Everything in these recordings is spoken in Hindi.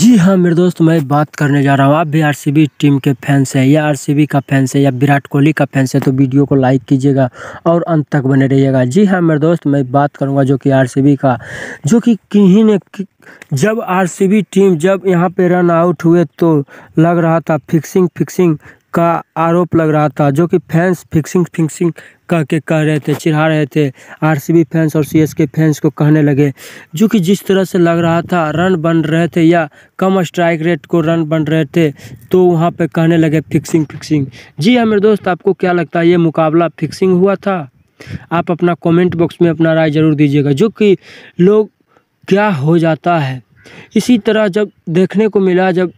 जी हाँ मेरे दोस्त मैं बात करने जा रहा हूँ आप भी आरसीबी टीम के फैंस हैं या आरसीबी का फैंस है या विराट कोहली का फैंस है तो वीडियो को लाइक कीजिएगा और अंत तक बने रहिएगा जी हाँ मेरे दोस्त मैं बात करूँगा जो कि आरसीबी का जो कि किन्हीं ने कि, जब आरसीबी टीम जब यहाँ पे रन आउट हुए तो लग रहा था फिक्सिंग फिक्सिंग का आरोप लग रहा था जो कि फैंस फिक्सिंग फिक्सिंग कह के कह रहे थे चिढ़ा रहे थे आरसीबी फैंस और सीएसके फैंस को कहने लगे जो कि जिस तरह से लग रहा था रन बन रहे थे या कम स्ट्राइक रेट को रन बन रहे थे तो वहाँ पे कहने लगे फिक्सिंग फिक्सिंग जी हाँ मेरे दोस्त आपको क्या लगता है ये मुकाबला फिक्सिंग हुआ था आप अपना कॉमेंट बॉक्स में अपना राय ज़रूर दीजिएगा जो कि लोग क्या हो जाता है इसी तरह जब देखने को मिला जब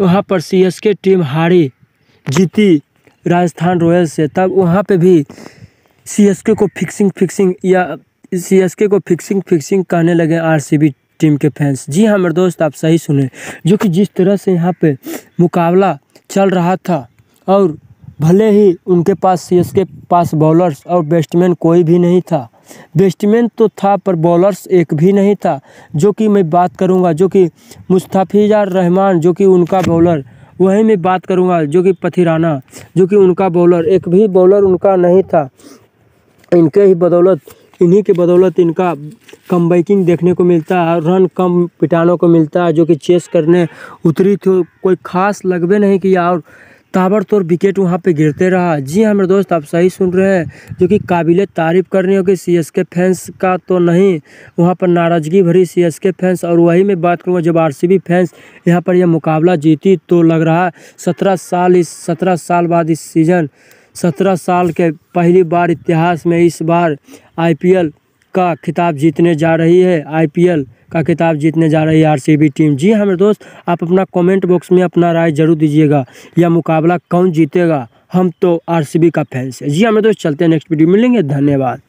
वहाँ पर सी टीम हारी जीती राजस्थान रॉयल्स से तब वहाँ पे भी सी को फिक्सिंग फिक्सिंग या सी को फिक्सिंग फिक्सिंग कहने लगे आर टीम के फैंस जी हाँ मेरे दोस्त आप सही सुने जो कि जिस तरह से यहाँ पे मुकाबला चल रहा था और भले ही उनके पास सी के पास बॉलर्स और बैट्समैन कोई भी नहीं था बैट्समैन तो था पर बॉलर्स एक भी नहीं था जो कि मैं बात करूँगा जो कि मुस्तफ़ीजा रहमान जो कि उनका बॉलर वही मैं बात करूँगा जो कि पथिराना जो कि उनका बॉलर एक भी बॉलर उनका नहीं था इनके ही बदौलत इन्हीं के बदौलत इनका कम बैकिंग देखने को मिलता है और रन कम पिटानों को मिलता है जो कि चेस करने उतरी थी तो कोई खास लगभग नहीं किया और ताबड़तोड़ विकेट वहाँ पे गिरते रहा जी हाँ मेरे दोस्त आप सही सुन रहे हैं जो कि काबिल तारीफ़ करनी होगी सी एस के फैंस का तो नहीं वहाँ पर नाराज़गी भरी सी एस के फैंस और वही मैं बात करूँगा जब आर सी बी फैंस यहाँ पर यह मुकाबला जीती तो लग रहा सत्रह साल इस सत्रह साल बाद इस सीज़न सत्रह साल के पहली बार इतिहास में इस बार आई पी एल का खिताब जीतने जा रही है आईपीएल का खिताब जीतने जा रही है आरसीबी टीम जी हाँ मेरे दोस्त आप अपना कमेंट बॉक्स में अपना राय जरूर दीजिएगा यह मुकाबला कौन जीतेगा हम तो आरसीबी का फैंस है जी हाँ मेरे दोस्त चलते हैं नेक्स्ट वीडियो मिलेंगे धन्यवाद